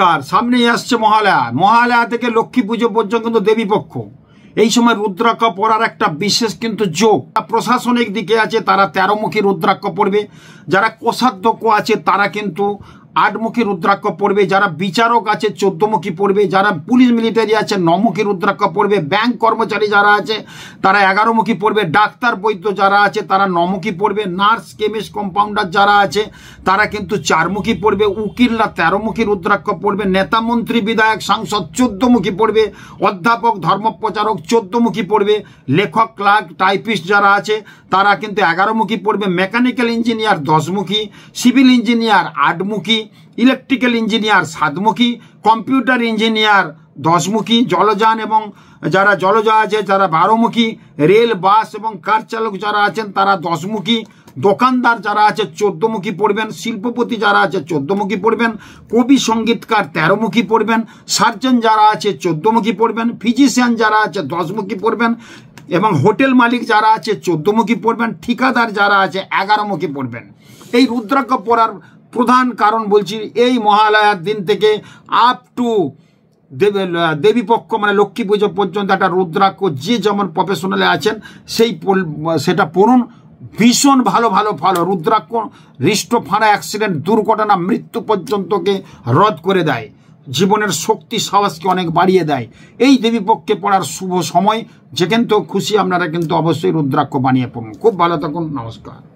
তার সামনেই আসছে মহালয়া মহালয়া থেকে লক্ষ্মী পুজো পর্যন্ত কিন্তু দেবীপক্ষ এই সময় রুদ্রাক্ষ পরার একটা বিশেষ কিন্তু যোগ প্রশাসনিক দিকে আছে তারা তেরোমুখী রুদ্রাক্ষ পড়বে যারা কোষাধ্যক্ষ আছে তারা কিন্তু আটমুখী রুদ্রাক্ষ পড়বে যারা বিচারক আছে চোদ্দমুখী পড়বে যারা পুলিশ মিলিটারি আছে নমুখী রুদ্রাক্ষ পড়বে ব্যাংক কর্মচারী যারা আছে তারা এগারোমুখী পড়বে ডাক্তার বৈদ্য যারা আছে তারা নমুখী পড়বে নার্স কেমিস্ট কম্পাউন্ডার যারা আছে তারা কিন্তু চারমুখী পড়বে উকিলরা তেরোমুখী রুদ্রাক্ষ পড়বে নেতা মন্ত্রী বিধায়ক সাংসদ চোদ্দমুখী পড়বে অধ্যাপক ধর্মপ্রচারক চোদ্দমুখী পড়বে লেখক ক্লার্ক টাইপিস্ট যারা আছে তারা কিন্তু এগারোমুখী পড়বে মেকানিক্যাল ইঞ্জিনিয়ার দশমুখী সিভিল ইঞ্জিনিয়ার আটমুখী ইলেকট্রিক্যাল ইঞ্জিনিয়ার সাতমুখী কম্পিউটার ইঞ্জিনিয়ার দশমুখী জলযান এবং যারা জলজাহাজে যারা বারোমুখী রেল বাস এবং কার চালক যারা আছেন তারা দশমুখী দোকানদার যারা আছে চোদ্দমুখী পড়বেন শিল্পপতি যারা আছে চোদ্দমুখী পড়বেন কবি সঙ্গীতকার তেরোমুখী পড়বেন সার্জন যারা আছে চোদ্দমুখী পড়বেন ফিজিশিয়ান যারা আছে দশমুখী পড়বেন এবং হোটেল মালিক যারা আছে চোদ্দমুখী পড়বেন ঠিকাদার যারা আছে এগারোমুখী পড়বেন এই রুদ্রাক্ষ পড়ার প্রধান কারণ বলছি এই মহালয়ার দিন থেকে আপ টু দেবী পক্ষ মানে লক্ষ্মী পুজো পর্যন্ত একটা রুদ্রাক্ষ যে যেমন প্রফেশনালে আছেন সেই সেটা পড়ুন ভীষণ ভালো ভালো ফল রুদ্রাক্ষ হৃষ্টফানা অ্যাক্সিডেন্ট দুর্ঘটনা মৃত্যু পর্যন্তকে রদ করে দেয় জীবনের শক্তি সাহসকে অনেক বাড়িয়ে দেয় এই দেবীপক্ষে পড়ার শুভ সময় যেখান কিন্তু খুশি আপনারা কিন্তু অবশ্যই রুদ্রাক্ষ বানিয়ে পড়ুন খুব ভালো থাকুন নমস্কার